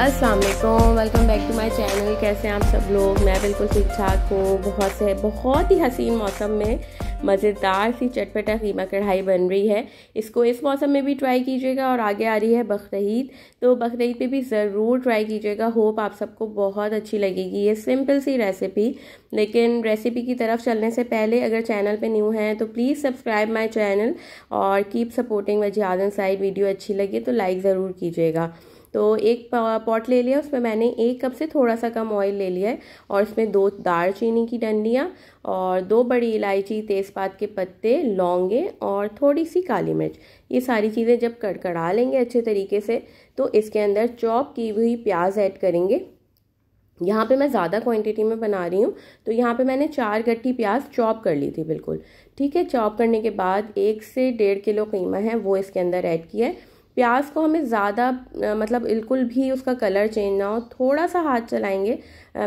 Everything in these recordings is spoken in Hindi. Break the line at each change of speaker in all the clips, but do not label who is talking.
Aslam welcome back to my channel कैसे हैं आप सब लोग मैं बिल्कुल ठीक ठाक हूँ बहुत से बहुत ही हसीन मौसम में मज़ेदार सी चटपटा कीमा कढ़ाई बन रही है इसको इस मौसम में भी ट्राई कीजिएगा और आगे आ रही है बकरीद तो बकरीद पे भी ज़रूर ट्राई कीजिएगा होप आप सबको बहुत अच्छी लगेगी ये सिंपल सी रेसिपी लेकिन रेसिपी की तरफ चलने से पहले अगर चैनल पे न्यू हैं तो प्लीज़ सब्सक्राइब माई चैनल और कीप सपोर्टिंग वजादन साइड वीडियो अच्छी लगे तो लाइक ज़रूर कीजिएगा तो एक पॉट ले लिया उसमें मैंने एक कप से थोड़ा सा कम ऑयल ले लिया है और इसमें दो दालचीनी की डंडियाँ और दो बड़ी इलायची तेज़पात के पत्ते लौंगे और थोड़ी सी काली मिर्च ये सारी चीज़ें जब कड़कड़ा लेंगे अच्छे तरीके से तो इसके अंदर चॉप की हुई प्याज ऐड करेंगे यहाँ पे मैं ज़्यादा क्वांटिटी में बना रही हूँ तो यहाँ पे मैंने चार गट्टी प्याज चॉप कर ली थी बिल्कुल ठीक है चॉप करने के बाद एक से डेढ़ किलो कीमा है वो इसके अंदर ऐड किया है प्याज को हमें ज़्यादा मतलब बिल्कुल भी उसका कलर चेंज ना हो थोड़ा सा हाथ चलाएंगे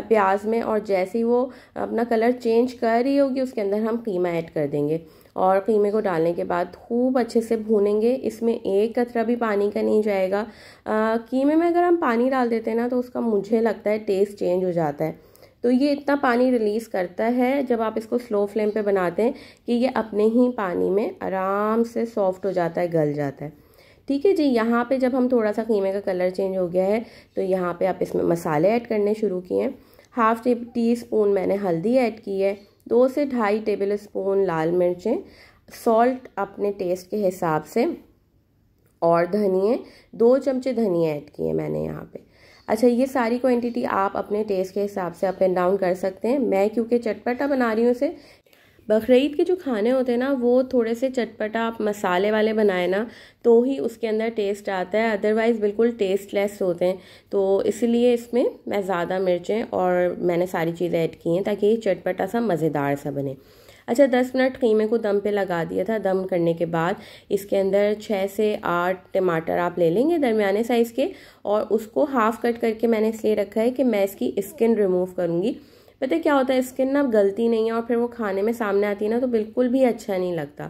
प्याज में और जैसे ही वो अपना कलर चेंज कर रही होगी उसके अंदर हम कीमा ऐड कर देंगे और कीमे को डालने के बाद खूब अच्छे से भूनेंगे इसमें एक कतरा भी पानी का नहीं जाएगा आ, कीमे में अगर हम पानी डाल देते हैं ना तो उसका मुझे लगता है टेस्ट चेंज हो जाता है तो ये इतना पानी रिलीज़ करता है जब आप इसको स्लो फ्लेम पे बनाते हैं कि ये अपने ही पानी में आराम से सॉफ्ट हो जाता है गल जाता है ठीक है जी यहाँ पे जब हम थोड़ा सा कीमे का कलर चेंज हो गया है तो यहाँ पे आप इसमें मसाले ऐड करने शुरू किए हैं हाफ टी स्पून मैंने हल्दी ऐड की है दो से ढाई टेबल स्पून लाल मिर्चें सॉल्ट अपने टेस्ट के हिसाब से और धनिए दो चमचे धनिया ऐड किए मैंने यहाँ पे अच्छा ये सारी क्वांटिटी आप अपने टेस्ट के हिसाब से अप एंड डाउन कर सकते हैं मैं क्योंकि चटपटा बना रही हूँ इसे बकरीद के जो खाने होते हैं ना वो थोड़े से चटपटा आप मसाले वाले बनाए ना तो ही उसके अंदर टेस्ट आता है अदरवाइज़ बिल्कुल टेस्टलेस होते हैं तो इसलिए इसमें मैं ज़्यादा मिर्चें और मैंने सारी चीज़ें ऐड की हैं ताकि ये चटपटा सा मज़ेदार सा बने अच्छा दस मिनट कीमे को दम पे लगा दिया था दम करने के बाद इसके अंदर छः से आठ टमाटर आप ले लेंगे दरमियाने साइज़ के और उसको हाफ़ कट करके मैंने इसलिए रखा है कि मैं इसकी स्किन रिमूव करूँगी पता क्या होता है स्किन ना गलती नहीं है और फिर वो खाने में सामने आती है ना तो बिल्कुल भी अच्छा नहीं लगता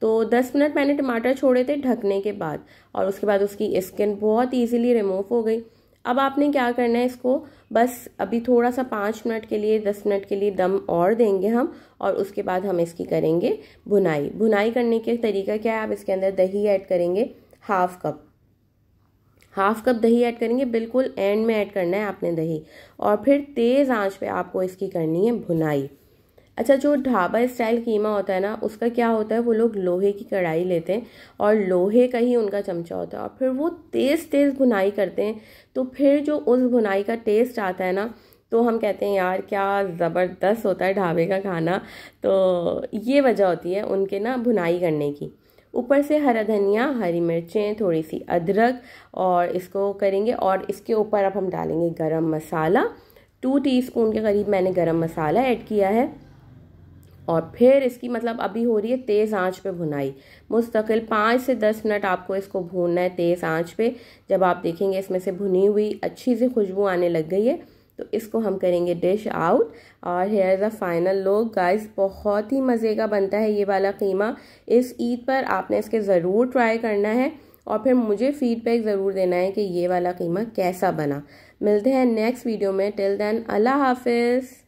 तो 10 मिनट मैंने टमाटर छोड़े थे ढकने के बाद और उसके बाद उसकी स्किन बहुत ईजिली रिमूव हो गई अब आपने क्या करना है इसको बस अभी थोड़ा सा पाँच मिनट के लिए दस मिनट के लिए दम और देंगे हम और उसके बाद हम इसकी करेंगे भुनाई भुनाई करने के तरीका क्या है आप इसके अंदर दही ऐड करेंगे हाफ कप हाफ कप दही ऐड करेंगे बिल्कुल एंड में ऐड करना है आपने दही और फिर तेज़ आंच पे आपको इसकी करनी है भुनाई अच्छा जो ढाबा स्टाइल कीमा होता है ना उसका क्या होता है वो लोग लोहे की कढ़ाई लेते हैं और लोहे का ही उनका चमचा होता है और फिर वो तेज़ तेज़ भुनाई करते हैं तो फिर जो उस भुनाई का टेस्ट आता है ना तो हम कहते हैं यार क्या ज़बरदस्त होता है ढाबे का खाना तो ये वजह होती है उनके ना भुनाई करने की ऊपर से हरा धनिया हरी मिर्चें थोड़ी सी अदरक और इसको करेंगे और इसके ऊपर अब हम डालेंगे गरम मसाला टू टीस्पून के करीब मैंने गरम मसाला ऐड किया है और फिर इसकी मतलब अभी हो रही है तेज़ आंच पे भुनाई मुस्तकिल पाँच से दस मिनट आपको इसको भूनना है तेज़ आंच पे जब आप देखेंगे इसमें से भुनी हुई अच्छी सी खुशबू आने लग गई है तो इसको हम करेंगे डिश आउट और here the final look guys बहुत ही मज़े का बनता है ये वाला कीमा इस ईद पर आपने इसके ज़रूर ट्राई करना है और फिर मुझे फीडबैक ज़रूर देना है कि ये वाला कीमा कैसा बना मिलते हैं नेक्स्ट वीडियो में टिल देन अल्लाह हाफिज़